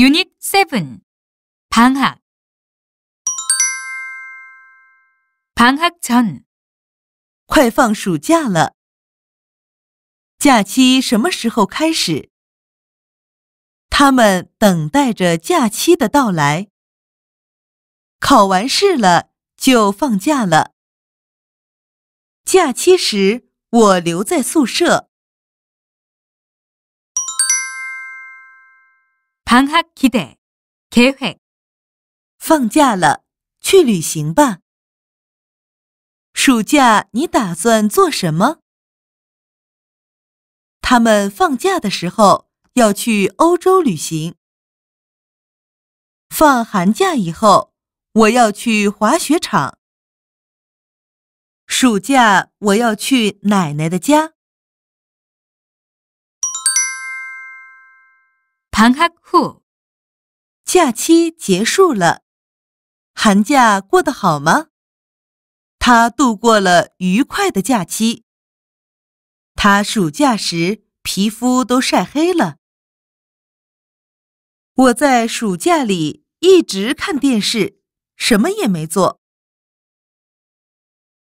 Unit Seven， 방 학， 방학 전， 快放暑假了。假期什么时候开始？他们等待着假期的到来。考完试了就放假了。假期时，我留在宿舍。방학기대계 획。 放假了，去旅行吧。暑假你打算做什么？他们放假的时候要去欧洲旅行。放寒假以后，我要去滑雪场。暑假我要去奶奶的家。방학 후， 假期结束了。寒假过得好吗？他度过了愉快的假期。他暑假时皮肤都晒黑了。我在暑假里一直看电视，什么也没做。